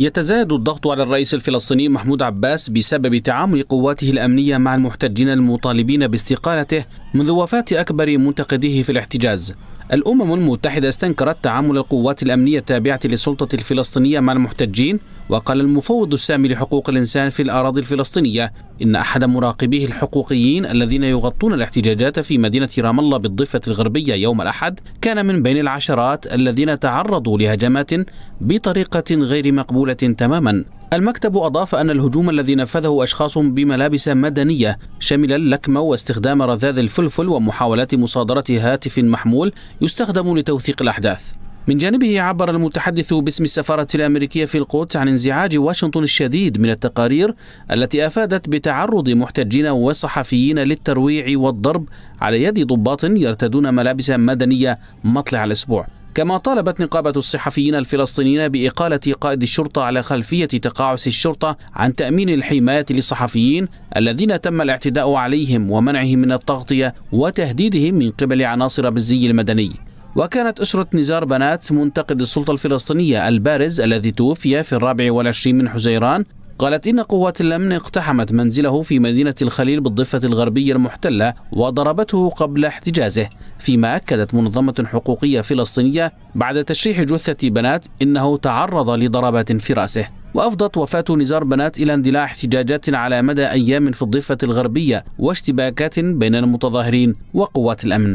يتزايد الضغط على الرئيس الفلسطيني محمود عباس بسبب تعامل قواته الأمنية مع المحتجين المطالبين باستقالته منذ وفاة أكبر منتقديه في الاحتجاز الأمم المتحدة استنكرت تعامل القوات الأمنية التابعة للسلطة الفلسطينية مع المحتجين وقال المفوض السامي لحقوق الإنسان في الأراضي الفلسطينية إن أحد مراقبيه الحقوقيين الذين يغطون الاحتجاجات في مدينة رام الله بالضفة الغربية يوم الأحد كان من بين العشرات الذين تعرضوا لهجمات بطريقة غير مقبولة تماما المكتب أضاف أن الهجوم الذي نفذه أشخاص بملابس مدنية شمل اللكمة واستخدام رذاذ الفلفل ومحاولات مصادرة هاتف محمول يستخدم لتوثيق الأحداث من جانبه عبر المتحدث باسم السفارة الأمريكية في القدس عن انزعاج واشنطن الشديد من التقارير التي أفادت بتعرض محتجين وصحفيين للترويع والضرب على يد ضباط يرتدون ملابس مدنية مطلع الأسبوع كما طالبت نقابة الصحفيين الفلسطينيين بإقالة قائد الشرطة على خلفية تقاعس الشرطة عن تأمين الحماية للصحفيين الذين تم الاعتداء عليهم ومنعهم من التغطية وتهديدهم من قبل عناصر بالزي المدني وكانت أسرة نزار بنات منتقد السلطة الفلسطينية البارز الذي توفي في الرابع والعشرين من حزيران قالت إن قوات الأمن اقتحمت منزله في مدينة الخليل بالضفة الغربية المحتلة وضربته قبل احتجازه فيما أكدت منظمة حقوقية فلسطينية بعد تشريح جثة بنات إنه تعرض لضربات في رأسه وأفضت وفاة نزار بنات إلى اندلاع احتجاجات على مدى أيام في الضفة الغربية واشتباكات بين المتظاهرين وقوات الأمن